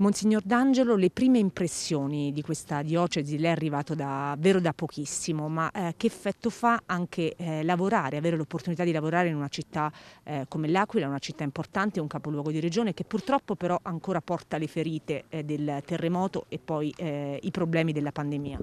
Monsignor D'Angelo, le prime impressioni di questa diocesi, lei è arrivato davvero da pochissimo, ma eh, che effetto fa anche eh, lavorare, avere l'opportunità di lavorare in una città eh, come l'Aquila, una città importante, un capoluogo di regione che purtroppo però ancora porta le ferite eh, del terremoto e poi eh, i problemi della pandemia?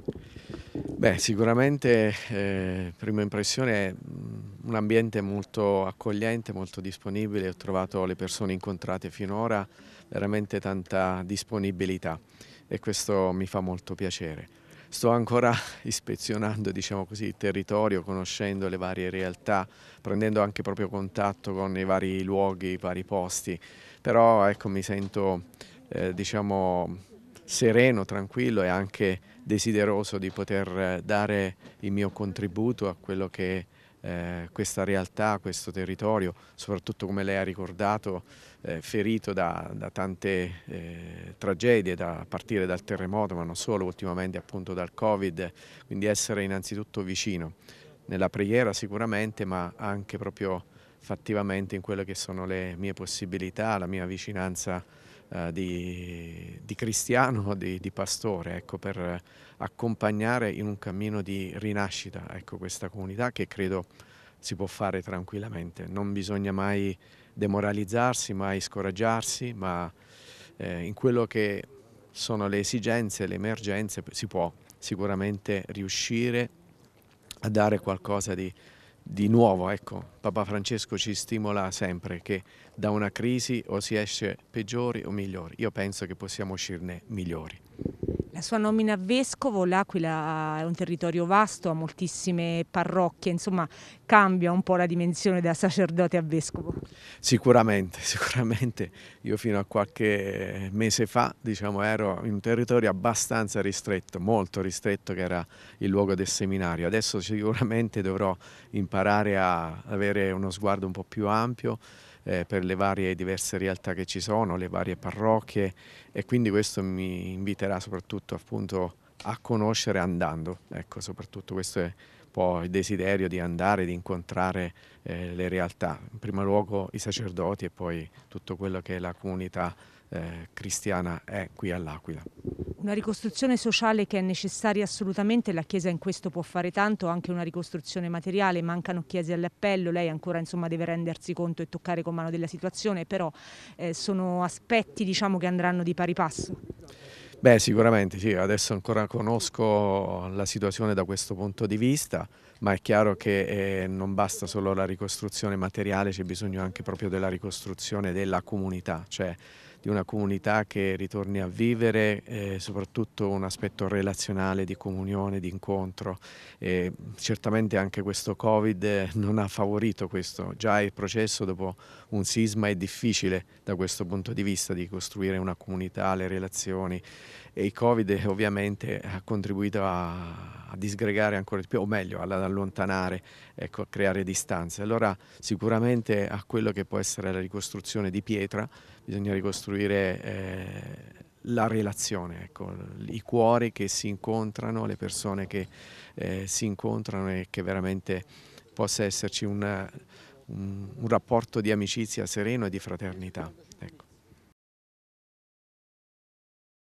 Beh, sicuramente eh, prima impressione è mm, un ambiente molto accogliente, molto disponibile, ho trovato le persone incontrate finora veramente tanta disponibilità e questo mi fa molto piacere. Sto ancora ispezionando diciamo così, il territorio, conoscendo le varie realtà, prendendo anche proprio contatto con i vari luoghi, i vari posti, però ecco, mi sento eh, diciamo, sereno, tranquillo e anche desideroso di poter eh, dare il mio contributo a quello che eh, questa realtà, questo territorio, soprattutto come lei ha ricordato, eh, ferito da, da tante eh, tragedie, da, a partire dal terremoto, ma non solo, ultimamente appunto dal Covid, quindi essere innanzitutto vicino nella preghiera sicuramente, ma anche proprio fattivamente in quelle che sono le mie possibilità, la mia vicinanza eh, di, di, cristiano, di, di pastore, ecco, per accompagnare in un cammino di rinascita ecco, questa comunità che credo si può fare tranquillamente. Non bisogna mai demoralizzarsi, mai scoraggiarsi, ma eh, in quello che sono le esigenze, le emergenze, si può sicuramente riuscire a dare qualcosa di di nuovo, ecco, Papa Francesco ci stimola sempre che da una crisi o si esce peggiori o migliori. Io penso che possiamo uscirne migliori. La sua nomina a vescovo, l'Aquila è un territorio vasto, ha moltissime parrocchie, insomma cambia un po' la dimensione da sacerdote a vescovo. Sicuramente, sicuramente. Io fino a qualche mese fa diciamo, ero in un territorio abbastanza ristretto, molto ristretto che era il luogo del seminario. Adesso sicuramente dovrò imparare a avere uno sguardo un po' più ampio eh, per le varie diverse realtà che ci sono, le varie parrocchie e quindi questo mi inviterà soprattutto appunto a conoscere andando, ecco soprattutto questo è un po' il desiderio di andare, di incontrare eh, le realtà, in primo luogo i sacerdoti e poi tutto quello che è la comunità eh, cristiana è qui all'Aquila. Una ricostruzione sociale che è necessaria assolutamente, la Chiesa in questo può fare tanto, anche una ricostruzione materiale, mancano chiese all'appello, lei ancora insomma, deve rendersi conto e toccare con mano della situazione, però eh, sono aspetti diciamo, che andranno di pari passo. Beh sicuramente sì, adesso ancora conosco la situazione da questo punto di vista, ma è chiaro che eh, non basta solo la ricostruzione materiale, c'è bisogno anche proprio della ricostruzione della comunità, cioè di una comunità che ritorni a vivere, eh, soprattutto un aspetto relazionale di comunione, di incontro. E certamente anche questo Covid eh, non ha favorito questo, già il processo dopo un sisma è difficile da questo punto di vista di costruire una comunità, le relazioni e il Covid ovviamente ha contribuito a disgregare ancora di più, o meglio, ad allontanare, ecco, a creare distanze. Allora sicuramente a quello che può essere la ricostruzione di pietra bisogna ricostruire eh, la relazione, ecco, i cuori che si incontrano, le persone che eh, si incontrano e che veramente possa esserci un, un, un rapporto di amicizia sereno e di fraternità. Ecco.